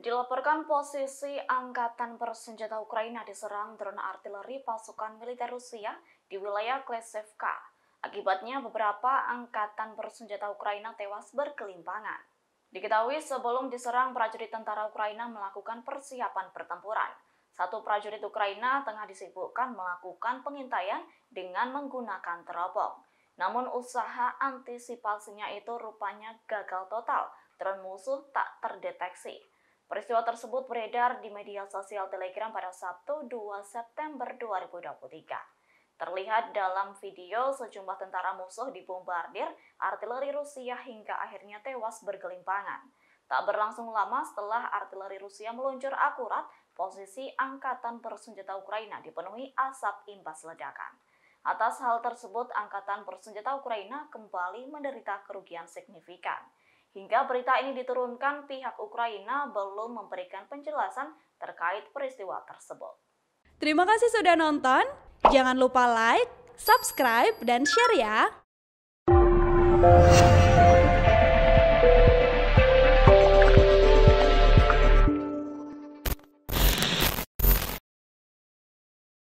Dilaporkan posisi Angkatan Bersenjata Ukraina diserang drone artileri pasukan militer Rusia di wilayah Klesevka. Akibatnya beberapa angkatan bersenjata Ukraina tewas berkelimpangan. Diketahui sebelum diserang prajurit tentara Ukraina melakukan persiapan pertempuran. Satu prajurit Ukraina tengah disibukkan melakukan pengintaian dengan menggunakan teropong. Namun usaha antisipasinya itu rupanya gagal total, drone musuh tak terdeteksi. Peristiwa tersebut beredar di media sosial Telegram pada Sabtu 2 September 2023. Terlihat dalam video sejumlah tentara musuh dibombardir artileri Rusia hingga akhirnya tewas bergelimpangan. Tak berlangsung lama setelah artileri Rusia meluncur akurat, posisi angkatan bersenjata Ukraina dipenuhi asap imbas ledakan. Atas hal tersebut, Angkatan Bersenjata Ukraina kembali menderita kerugian signifikan. Hingga berita ini diturunkan, pihak Ukraina belum memberikan penjelasan terkait peristiwa tersebut. Terima kasih sudah nonton. Jangan lupa like, subscribe, dan share ya.